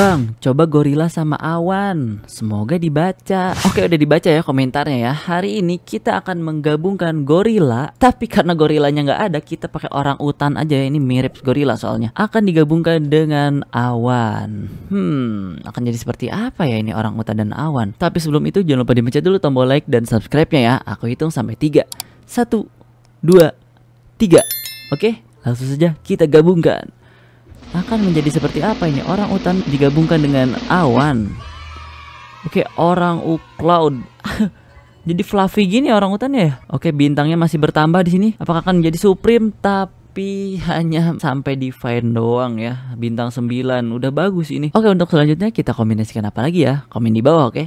Bang, coba gorila sama awan. Semoga dibaca. Oke, udah dibaca ya komentarnya ya. Hari ini kita akan menggabungkan gorila, tapi karena gorilanya nggak ada, kita pakai orang utan aja. Ini mirip gorila soalnya. Akan digabungkan dengan awan. Hmm, akan jadi seperti apa ya ini orang utan dan awan? Tapi sebelum itu jangan lupa dipencet dulu tombol like dan subscribe-nya ya. Aku hitung sampai tiga. Satu, dua, tiga. Oke, langsung saja kita gabungkan akan menjadi seperti apa ini? Orang utan digabungkan dengan awan. Oke, orang u cloud. jadi fluffy gini orang utan ya. Oke, bintangnya masih bertambah di sini. Apakah akan menjadi supreme? Tapi hanya sampai di fine doang ya. Bintang 9 udah bagus ini. Oke, untuk selanjutnya kita kombinasikan apa lagi ya? Komen di bawah, oke?